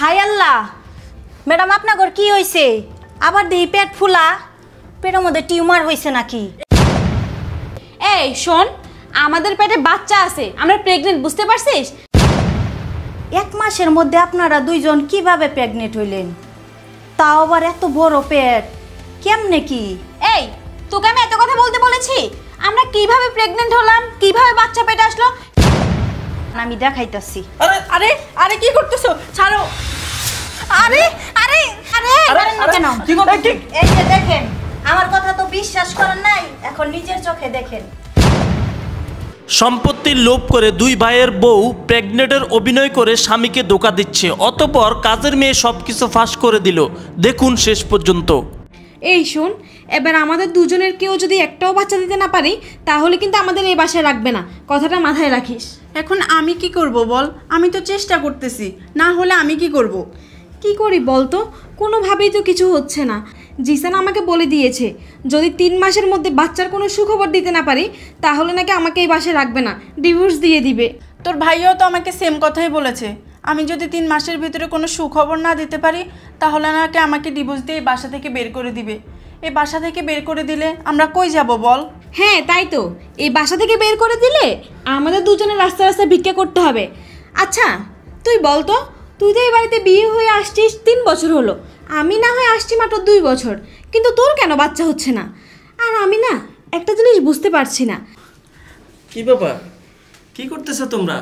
হায় আল্লাহ madam আপনার কি হয়েছে আবার দেখি পেট ফুলা পেটের মধ্যে টিউমার হয়েছে নাকি এই শোন আমাদের পেটে বাচ্চা আছে আমরা প্রেগনেন্ট বুঝতে পারছিস এক মাসের মধ্যে আপনারা দুইজন কিভাবে প্রেগনেন্ট হইলেন তাও আবার এত বড় পেট কেমনে কি এই তোকে আমি এত কথা বলতে বলেছি আমরা কিভাবে প্রেগনেন্ট হলাম কিভাবে বাচ্চা পেটে আসলো না আমি দেখাইতাছি আরে আরে আরে কি করতেছো ছাড়ো আরে আরে আরে কেন এই যে দেখেন আমার কথা তো বিশ্বাস করেন নাই এখন নিজের চোখে দেখেন সম্পত্তির লোভ করে দুই ভাইয়ের বউ প্রেগনেটের অভিনয় করে স্বামীকে ধোকা দিচ্ছে অতপর কাজের মেয়ে সব কিছু ফাঁস করে দিল দেখুন শেষ পর্যন্ত এই শুন এবার আমাদের দুজনের কেউ যদি একটাও বাচ্চা দিতে না পারি তাহলে কিন্তু আমাদের এই বাসায় রাখবে না কথাটা মাথায় রাখিস এখন আমি কি করব বল আমি তো চেষ্টা করতেছি না হলে আমি কি করব। কি করি বলতো কোনোভাবেই তো কিছু হচ্ছে না জিসান আমাকে বলে দিয়েছে যদি তিন মাসের মধ্যে বাচ্চার কোনো সুখবর দিতে না পারি তাহলে নাকি আমাকে এই বাসে রাখবে না ডিভোর্স দিয়ে দিবে তোর ভাইও তো আমাকে সেম কথাই বলেছে আমি যদি তিন মাসের ভিতরে কোনো সুখবর না দিতে পারি তাহলে নাকি আমাকে ডিভোর্স দিয়ে এই বাসা থেকে বের করে দিবে এই বাসা থেকে বের করে দিলে আমরা কই যাব বল হ্যাঁ তাই তো এই বাসা থেকে বের করে দিলে আমাদের দুজনের রাস্তা রাস্তায় ভিক্ষা করতে হবে আচ্ছা তুই বল তো তুই তো এই বাড়িতে বিয়ে হয়ে আসছিস তিন বছর হলো আমি না হয় আসছি মাত্র দুই বছর কিন্তু তোর কেন বাচ্চা হচ্ছে না আর আমি না একটা জিনিস বুঝতে পারছি না কি ব্যাপার কি করতেছ তোমরা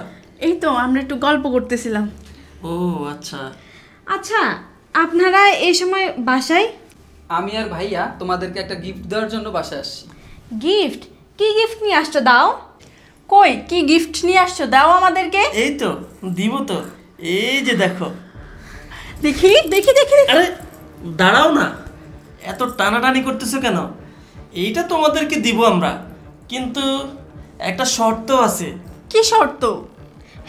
এই তো আমরা একটু গল্প করতেছিলাম ও আচ্ছা আচ্ছা আপনারা এই সময় বাসায় আমি আর ভাইয়া তোমাদেরকে একটা গিফট দেওয়ার জন্য বাসায় আসছি গিফট কি গিফট নিয়ে আসছো দাও কই কি গিফট নিয়ে আসছো দাও আমাদেরকে এই তো দিব তো এই যে দেখো দেখি দেখি দেখি আরে দাঁড়াও না এত টানাটানি করতেছো কেন এইটা তোমাদেরকে দিব আমরা কিন্তু একটা শর্ত আছে কি শর্ত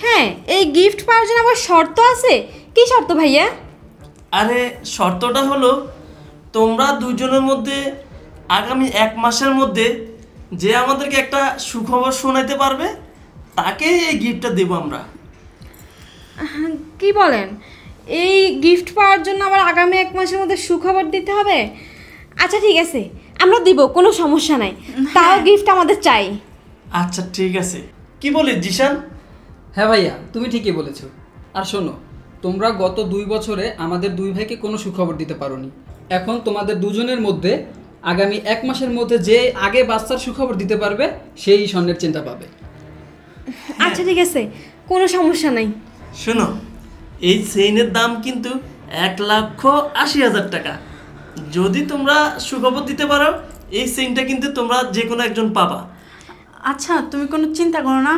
হ্যাঁ এই গিফট পাওয়ার জন্য আমার শর্ত আছে কি শর্ত ভাইয়া আরে শর্তটা হলো তোমরা দুজনের মধ্যে আগামী এক মাসের মধ্যে যে আমাদেরকে একটা সুখবর শোনাতে পারবে তাকেই এই গিফটটা দেব আমরা কি বলেন এই গিফট পাওয়ার জন্য আবার আগামী এক মাসের মধ্যে সুখবর দিতে হবে আচ্ছা ঠিক আছে আমরা দিব কোনো সমস্যা নাই হ্যাঁ। তাও গিফট আমাদের চাই আচ্ছা ঠিক আছে কি বলে জিশান হ্যাঁ ভাইয়া তুমি ঠিকই বলেছো আর শোনো তোমরা গত দুই বছরে আমাদের দুই ভাইকে কোনো সুখবর দিতে পারোনি এখন তোমাদের দুজনের মধ্যে আগামী এক মাসের মধ্যে যে আগে বাচ্চার সুখবর দিতে পারবে সেই স্বর্ণের চিন্তা পাবে আচ্ছা ঠিক আছে কোনো সমস্যা নাই শোনো এই চেইনের দাম কিন্তু এক লক্ষ আশি হাজার টাকা যদি তোমরা সুখবর দিতে পারো এই চেইনটা কিন্তু তোমরা যে কোনো একজন পাবা আচ্ছা তুমি কোনো চিন্তা করো না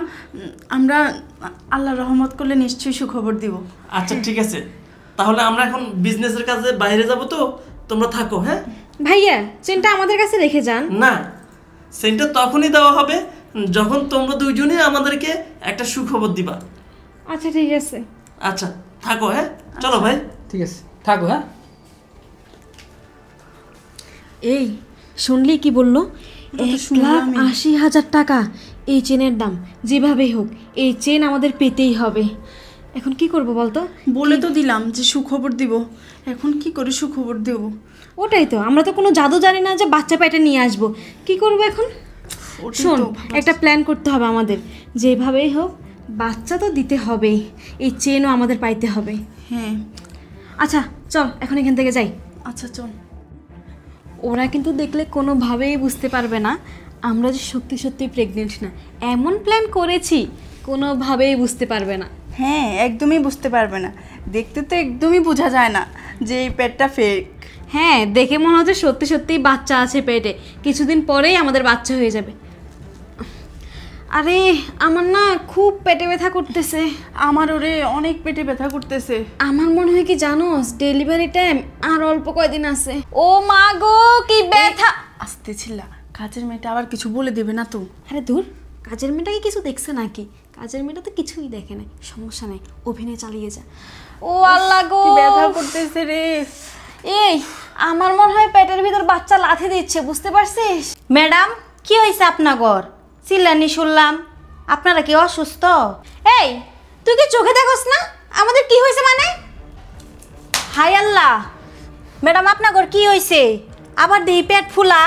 আমরা আল্লাহ রহমত করলে নিশ্চয়ই সুখবর দিব আচ্ছা ঠিক আছে তাহলে আমরা এখন বিজনেসের কাজে বাইরে যাব তো তোমরা থাকো হ্যাঁ ভাইয়া চেনটা আমাদের কাছে রেখে যান না চেনটা তখনই দেওয়া হবে যখন তোমরা দুইজনই আমাদেরকে একটা সুখবর দিবা আচ্ছা ঠিক আছে আচ্ছা থাকো হ্যাঁ চলো আচ্ছা, ভাই ঠিক আছে থাকো হ্যাঁ এই শুনলি কি বললো এক লাখ আশি হাজার টাকা এই চেনের দাম যেভাবেই হোক এই চেন আমাদের পেতেই হবে এখন কি করব বলতো বলে তো দিলাম যে সুখবর দিব এখন কি করে সুখবর দেব ওটাই তো আমরা তো কোনো জাদু জানি না যে বাচ্চা পেটে নিয়ে আসব কি করব এখন শোন একটা প্ল্যান করতে হবে আমাদের যেভাবেই হোক বাচ্চা তো দিতে হবেই এই চেনও আমাদের পাইতে হবে হ্যাঁ আচ্ছা চল এখন এখান থেকে যাই আচ্ছা চল ওরা কিন্তু দেখলে কোনোভাবেই বুঝতে পারবে না আমরা যে সত্যি সত্যি প্রেগনেন্ট না এমন প্ল্যান করেছি কোনোভাবেই বুঝতে পারবে না হ্যাঁ একদমই বুঝতে পারবে না দেখতে তো একদমই বোঝা যায় না যে এই পেটটা ফেক হ্যাঁ দেখে মনে হচ্ছে সত্যি সত্যিই বাচ্চা আছে পেটে কিছুদিন পরেই আমাদের বাচ্চা হয়ে যাবে আরে আমার না খুব পেটে ব্যথা করতেছে আমার ওরে অনেক পেটে ব্যথা করতেছে আমার মনে হয় কি জানোস ডেলিভারি টাইম আর অল্প কয়দিন আছে ও মা গো কি ব্যথা আসতেছিলা কাজের মেয়েটা আবার কিছু বলে দেবে না তো আরে দূর কাজের মেয়েটাকে কিছু দেখছে নাকি কাজের মেয়েটা তো কিছুই দেখে না সমস্যা নেই অভিনয় চালিয়ে যা ও আল্লাহ গো করতেছে রে এই আমার মনে হয় পেটের ভিতর বাচ্চা লাথি দিচ্ছে বুঝতে পারছিস ম্যাডাম কি হয়েছে ঘর চিল্লানি শুনলাম আপনারা কি অসুস্থ এই তুই কি চোখে দেখোস না আমাদের কি হয়েছে মানে হাই আল্লাহ ম্যাডাম আপনাগর কি হয়েছে আবার দিই পেট ফুলা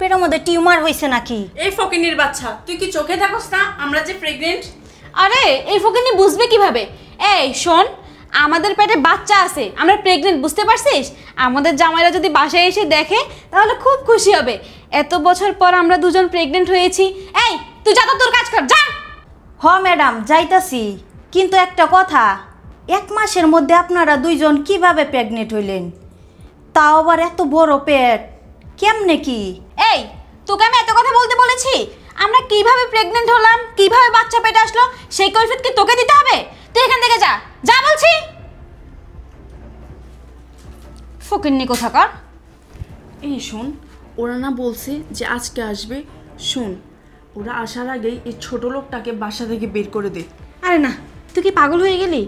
পেটের মধ্যে টিউমার হয়েছে নাকি এই ফকিনির বাচ্চা তুই কি চোখে দেখোস না আমরা যে প্রেগনেন্ট আরে এই ফকিনি বুঝবে কিভাবে এই শোন আমাদের পেটে বাচ্চা আছে আমরা প্রেগনেন্ট বুঝতে পারছিস আমাদের জামাইরা যদি বাসায় এসে দেখে তাহলে খুব খুশি হবে এত বছর পর আমরা দুজন প্রেগনেন্ট হয়েছি এই তুই যা তোর কাজ কর যা হ ম্যাডাম যাইতাছি কিন্তু একটা কথা এক মাসের মধ্যে আপনারা দুইজন কিভাবে প্রেগনেন্ট হইলেন তাও আবার এত বড় পেট কেমনে কি তোকে আমি এত কথা বলতে বলেছি আমরা কিভাবে প্রেগনেন্ট হলাম কিভাবে বাচ্চা পেটে আসলো সেই কৈফিয়ত কি তোকে দিতে হবে তুই এখান থেকে যা যা বলছি ফকিন্নি কোথাকার এই শোন ওরা না বলছে যে আজকে আসবে শোন ওরা আসার আগেই এই ছোট লোকটাকে বাসা থেকে বের করে দে আরে না তুই কি পাগল হয়ে গেলি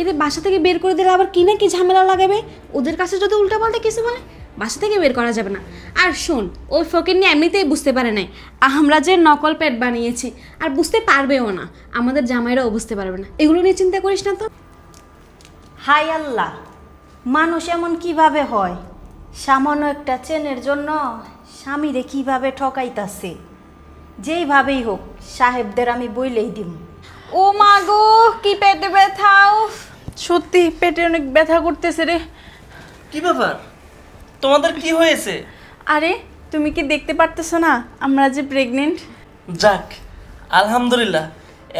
এদের বাসা থেকে বের করে দিলে আবার কি না কি ঝামেলা লাগাবে ওদের কাছে যদি পাল্টা কিছু বলে বাসা থেকে বের করা যাবে না আর শোন ওই ফকির নিয়ে এমনিতেই বুঝতে পারে নাই আমরা যে নকল প্যাড বানিয়েছি আর বুঝতে পারবেও না আমাদের জামাইরাও বুঝতে পারবে না এগুলো নিয়ে চিন্তা করিস না তো হাই আল্লাহ মানুষ এমন কিভাবে হয় সামান্য একটা চেনের জন্য স্বামীরে কীভাবে ঠকাইতাছে যেইভাবেই হোক সাহেবদের আমি বইলেই দিব ও মা গো কি পেটে ব্যথা সত্যি পেটে অনেক ব্যথা করতেছে রে কি ব্যাপার তোমাদের কি হয়েছে আরে তুমি কি দেখতে পারতেছো না আমরা যে প্রেগনেন্ট যাক আলহামদুলিল্লাহ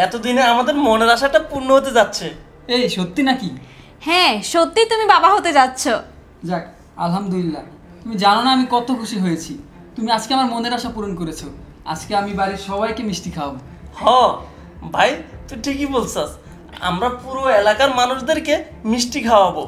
এতদিনে আমাদের মনের আশাটা পূর্ণ হতে যাচ্ছে এই সত্যি নাকি হ্যাঁ সত্যি তুমি বাবা হতে যাচ্ছ যাক আলহামদুলিল্লাহ তুমি জানো না আমি কত খুশি হয়েছি তুমি আজকে আমার মনের আশা পূরণ করেছো আজকে আমি বাড়ির সবাইকে মিষ্টি খাওয়াবো হ ভাই তুই ঠিকই বলছাস আমরা পুরো এলাকার মানুষদেরকে মিষ্টি খাওয়াবো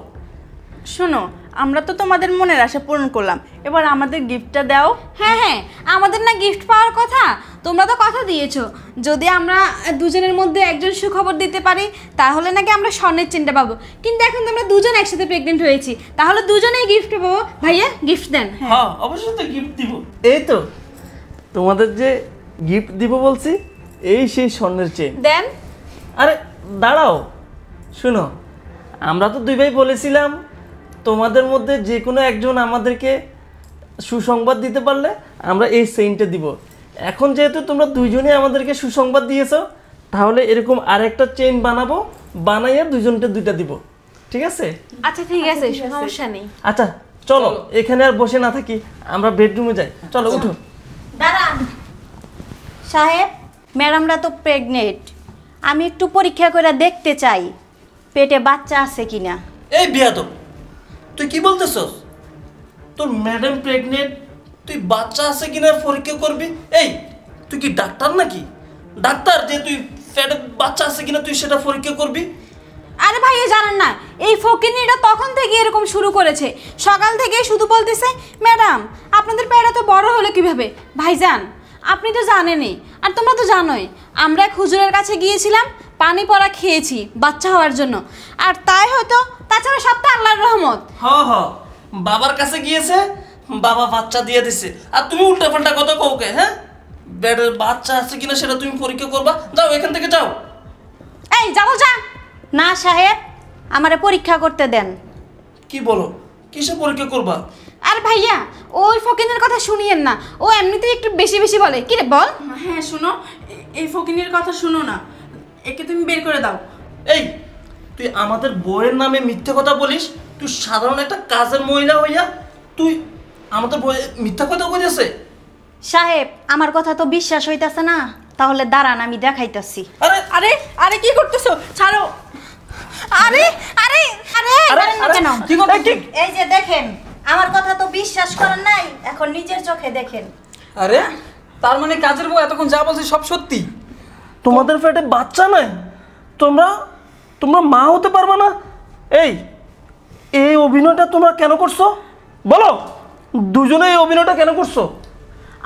শোনো আমরা তো তোমাদের মনের আশা পূরণ করলাম এবার আমাদের গিফটটা দাও হ্যাঁ হ্যাঁ আমাদের না গিফট পাওয়ার কথা তোমরা তো কথা দিয়েছো যদি আমরা দুজনের মধ্যে একজন সুখবর দিতে পারি তাহলে নাকি আমরা স্বর্ণের চিন্তা পাবো কিন্তু এখন তো আমরা দুজন একসাথে প্রেগনেন্ট হয়েছি তাহলে দুজনেই গিফট পাবো ভাইয়া গিফট দেন হ্যাঁ অবশ্যই তো গিফট দিব এই তো তোমাদের যে গিফট দিব বলছি এই সেই স্বর্ণের চেন দেন আরে দাঁড়াও শুনো আমরা তো দুই ভাই বলেছিলাম তোমাদের মধ্যে যে কোনো একজন আমাদেরকে সুসংবাদ দিতে পারলে আমরা এই সেইনটা দিব এখন যেহেতু তোমরা দুইজনে আমাদেরকে সুসংবাদ দিয়েছ তাহলে এরকম আরেকটা চেইন বানাবো বানাইয়া দুইজনকে দুইটা দিব ঠিক আছে আচ্ছা, আচ্ছা ঠিক আছে সমস্যা নেই আচ্ছা চলো এখানে আর বসে না থাকি আমরা বেডরুমে যাই চলো উঠো দাঁড়ান সাহেব ম্যাডামরা তো প্রেগনেন্ট আমি একটু পরীক্ষা করে দেখতে চাই পেটে বাচ্চা আছে কিনা এই বিয়াদব তুই কি বলতেছস তোর ম্যাডাম প্রেগনেন্ট তুই বাচ্চা আছে কিনা পরীক্ষা করবি এই তুই কি ডাক্তার নাকি ডাক্তার যে তুই বাচ্চা আছে কিনা তুই সেটা পরীক্ষা করবি আরে ভাই এ জানেন না এই ফকিনিটা তখন থেকে এরকম শুরু করেছে সকাল থেকে শুধু বলতেছে ম্যাডাম আপনাদের পেড়া তো বড় হলো কিভাবে ভাইজান আপনি তো জানেনই আর তোমরা তো জানোই আমরা খুজুরের কাছে গিয়েছিলাম পানি পড়া খেয়েছি বাচ্চা হওয়ার জন্য আর তাই হয়তো তাছাড়া সবটা আল্লাহর রহমত হ হ বাবার কাছে গিয়েছে বাবা বাচ্চা দিয়ে দিছে আর তুমি উল্টা পাল্টা কথা কওকে হ্যাঁ বেডের বাচ্চা আছে কিনা সেটা তুমি পরীক্ষা করবা যাও এখান থেকে যাও এই যাও যা না সাহেব আমারে পরীক্ষা করতে দেন কি বলো কিসে পরীক্ষা করবা আর ভাইয়া ওই ফকিনের কথা শুনিয়েন না ও এমনিতেই একটু বেশি বেশি বলে কি রে বল হ্যাঁ শুনো এই ফকিনের কথা শুনো না একে তুমি বের করে দাও এই তুই আমাদের বউয়ের নামে মিথ্যে কথা বলিস তুই সাধারণ একটা কাজের মহিলা হইয়া তুই আমাদের বউয়ের মিথ্যা কথা বলেছে সাহেব আমার কথা তো বিশ্বাস হইতাছে না তাহলে দাঁড়ান আমি দেখাইতাছি আরে আরে আরে কি করতেছো ছাড়ো আরে আরে আরে আরে কেন এই যে দেখেন আমার কথা তো বিশ্বাস করেন নাই এখন নিজের চোখে দেখেন আরে তার মানে কাজের বউ এতক্ষণ যা বলছে সব সত্যি তোমাদের ফ্ল্যাটে বাচ্চা নাই তোমরা তোমরা মা হতে পারবে না এই এই অভিনয়টা তোমরা কেন করছো বলো দুজনে এই অভিনয়টা কেন করছো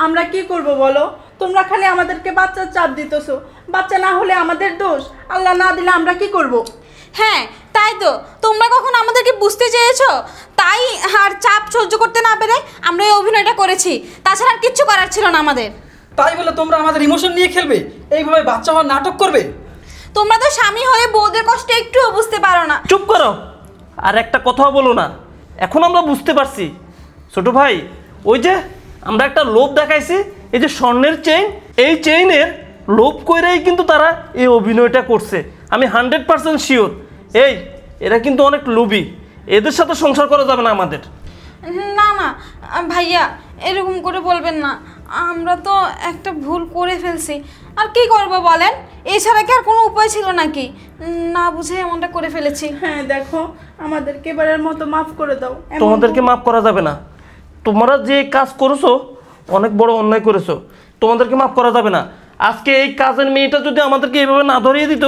আমরা কি করব বলো তোমরা খালি আমাদেরকে বাচ্চার চাপ দিতেছো বাচ্চা না হলে আমাদের দোষ আল্লাহ না দিলে আমরা কি করব। হ্যাঁ তাই তো তোমরা কখন আমাদেরকে বুঝতে চেয়েছ তাই আর চাপ সহ্য করতে না পেরে আমরা এই অভিনয়টা করেছি তাছাড়া আর কিচ্ছু করার ছিল না আমাদের তাই বলে তোমরা আমাদের ইমোশন নিয়ে খেলবে এইভাবে বাচ্চা হওয়ার নাটক করবে তোমরা তো স্বামী হয়ে বউদের কষ্ট একটুও বুঝতে পারো না চুপ করো আর একটা কথাও বলো না এখন আমরা বুঝতে পারছি ছোট ভাই ওই যে আমরা একটা লোভ দেখাইছি এই যে স্বর্ণের চেইন এই চেইনের লোভ করেই কিন্তু তারা এই অভিনয়টা করছে আমি হান্ড্রেড পার্সেন্ট শিওর এই এরা কিন্তু অনেক লোভী এদের সাথে সংসার করা যাবে না আমাদের না না ভাইয়া এরকম করে বলবেন না আমরা তো একটা ভুল করে ফেলছি আর কি করব বলেন এছাড়া কি আর কোনো উপায় ছিল নাকি না বুঝে এমনটা করে ফেলেছি হ্যাঁ দেখো আমাদেরকে এবারের মতো মাফ করে দাও তোমাদেরকে মাফ করা যাবে না তোমরা যে কাজ করেছো অনেক বড় অন্যায় করেছো তোমাদেরকে মাফ করা যাবে না আজকে এই কাজের মেয়েটা যদি আমাদেরকে এইভাবে না ধরিয়ে দিত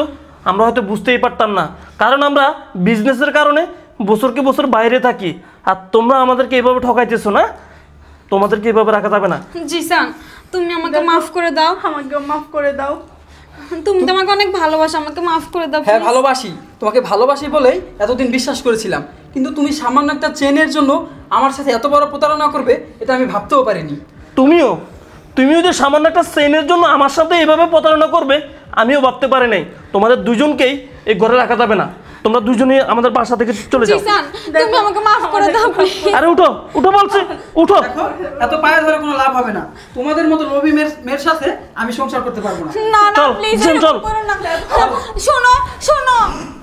আমরা হয়তো বুঝতেই পারতাম না কারণ আমরা বিজনেসের কারণে বছরকে বছর বাইরে থাকি আর তোমরা আমাদেরকে এভাবে ঠকাইতেছো না তোমাদেরকে এভাবে রাখা যাবে না জি স্যার তুমি আমাকে মাফ করে দাও আমাকে মাফ করে দাও তুমি তো আমাকে অনেক ভালোবাসো আমাকে মাফ করে দাও হ্যাঁ ভালোবাসি তোমাকে ভালোবাসি বলেই এতদিন বিশ্বাস করেছিলাম কিন্তু তুমি সামান্য একটা চেনের জন্য আমার সাথে এত বড় প্রতারণা করবে এটা আমি ভাবতেও পারিনি তুমিও তুমিও যে সামান্য একটা চেনের জন্য আমার সাথে এভাবে প্রতারণা করবে আমিও ভাবতে পারি নাই তোমাদের দুজনকেই এই ঘরে রাখা যাবে না তোমরা দুজনে আমাদের বাসা থেকে চলে যাও তুমি আমাকে মাফ করে দাও আরে উঠো উঠো বলছি উঠো এত পায়ে ধরে কোনো লাভ হবে না তোমাদের মতো রবি মের মেয়ের সাথে আমি সংসার করতে পারবো না না না প্লিজ চল শোনো শোনো